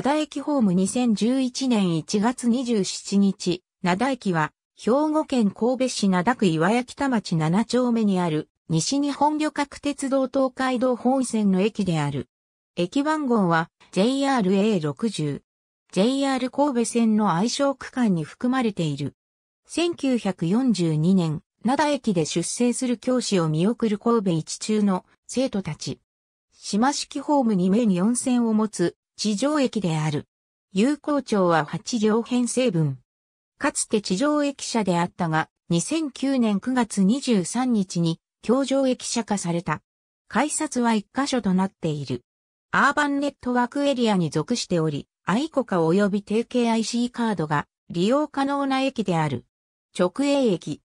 灘駅ホーム2011年1月27日、灘駅は、兵庫県神戸市灘区岩屋北町7丁目にある、西日本旅客鉄道東海道本線の駅である。駅番号は JRA60。JR 神戸線の愛称区間に含まれている。1942年、灘駅で出生する教師を見送る神戸一中の生徒たち。島式ホーム2面4線を持つ地上駅である。有効町は8両編成分。かつて地上駅舎であったが、2009年9月23日に、京上駅舎化された。改札は1箇所となっている。アーバンネットワークエリアに属しており、愛国家及び定型 IC カードが利用可能な駅である。直営駅。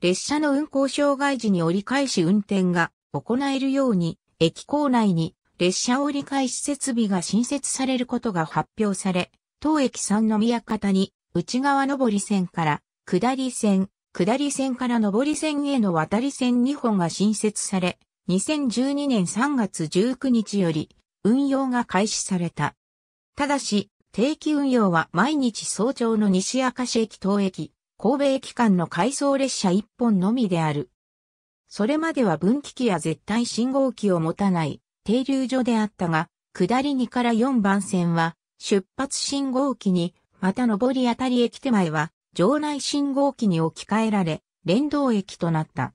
列車の運行障害時に折り返し運転が行えるように、駅構内に列車折り返し設備が新設されることが発表され、当駅三宮方に内側上り線から下り線、下り線から上り線への渡り線2本が新設され、2012年3月19日より運用が開始された。ただし、定期運用は毎日早朝の西明石駅東駅、神戸駅間の回送列車1本のみである。それまでは分岐器や絶対信号機を持たない停留所であったが、下り2から4番線は、出発信号機に、また上りあたり駅手前は、場内信号機に置き換えられ、連動駅となった。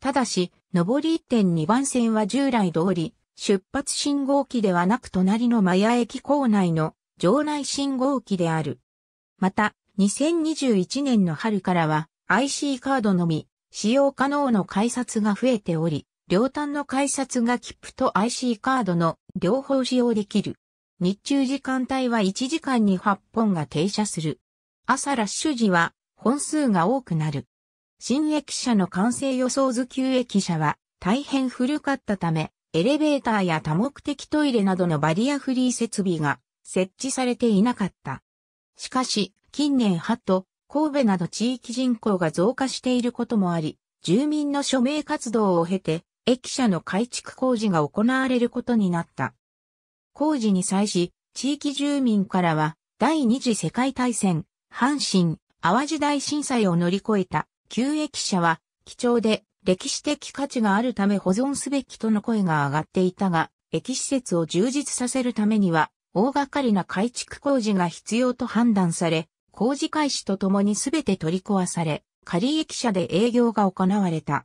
ただし、上り1.2番線は従来通り、出発信号機ではなく隣のマヤ駅構内の場内信号機である。また、2021年の春からは IC カードのみ使用可能の改札が増えており、両端の改札が切符と IC カードの両方使用できる。日中時間帯は1時間に8本が停車する。朝ラッシュ時は本数が多くなる。新駅舎の完成予想図旧駅舎は大変古かったため、エレベーターや多目的トイレなどのバリアフリー設備が設置されていなかった。しかし、近年ハト、神戸など地域人口が増加していることもあり、住民の署名活動を経て、駅舎の改築工事が行われることになった。工事に際し、地域住民からは、第二次世界大戦、阪神、淡路大震災を乗り越えた、旧駅舎は、貴重で、歴史的価値があるため保存すべきとの声が上がっていたが、駅施設を充実させるためには、大掛かりな改築工事が必要と判断され、工事開始とともにすべて取り壊され、仮駅舎で営業が行われた。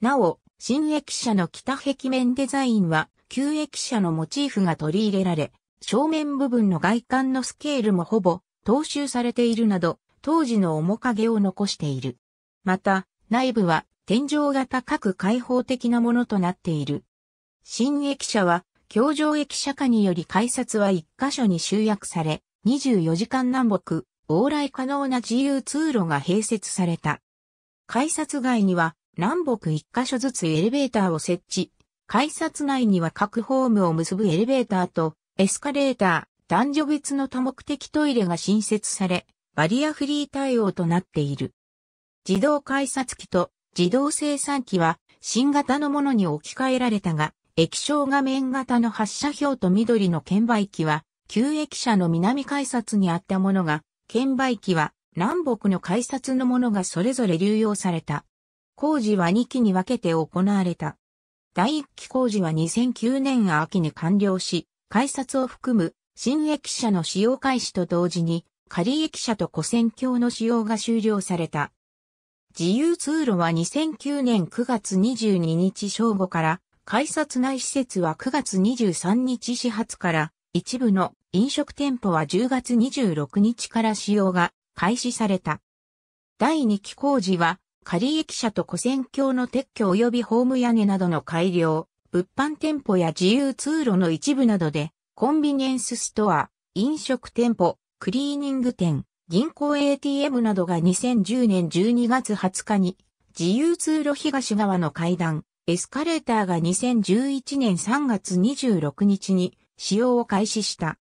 なお、新駅舎の北壁面デザインは、旧駅舎のモチーフが取り入れられ、正面部分の外観のスケールもほぼ踏襲されているなど、当時の面影を残している。また、内部は天井が高く開放的なものとなっている。新駅舎は、京城駅舎下により改札は1箇所に集約され、24時間南北、往来可能な自由通路が併設された。改札外には、南北一箇所ずつエレベーターを設置。改札内には各ホームを結ぶエレベーターとエスカレーター、男女別の多目的トイレが新設され、バリアフリー対応となっている。自動改札機と自動生産機は新型のものに置き換えられたが、液晶画面型の発射表と緑の券売機は、旧駅舎の南改札にあったものが、券売機は南北の改札のものがそれぞれ流用された。工事は2期に分けて行われた。第1期工事は2009年秋に完了し、改札を含む新駅舎の使用開始と同時に、仮駅舎と古線橋の使用が終了された。自由通路は2009年9月22日正午から、改札内施設は9月23日始発から、一部の飲食店舗は10月26日から使用が開始された。第2期工事は仮駅舎と古戦橋の撤去及びホーム屋根などの改良、物販店舗や自由通路の一部などで、コンビニエンスストア、飲食店舗、クリーニング店、銀行 ATM などが2010年12月20日に、自由通路東側の階段、エスカレーターが2011年3月26日に使用を開始した。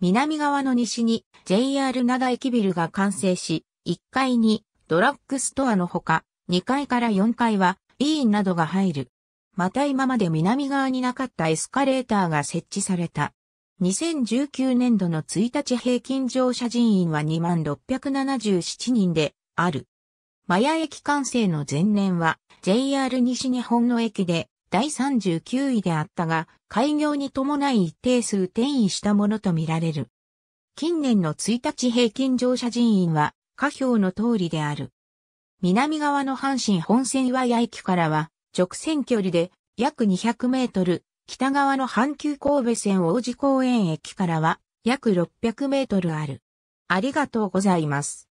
南側の西に JR 長駅ビルが完成し、1階にドラッグストアのほか、2階から4階は、医院などが入る。また今まで南側になかったエスカレーターが設置された。2019年度の1日平均乗車人員は2677人である。マヤ駅完成の前年は JR 西日本の駅で第39位であったが、開業に伴い一定数転移したものとみられる。近年の1日平均乗車人員は下表の通りである。南側の阪神本線岩屋駅からは、直線距離で約200メートル、北側の阪急神戸線王子公園駅からは約600メートルある。ありがとうございます。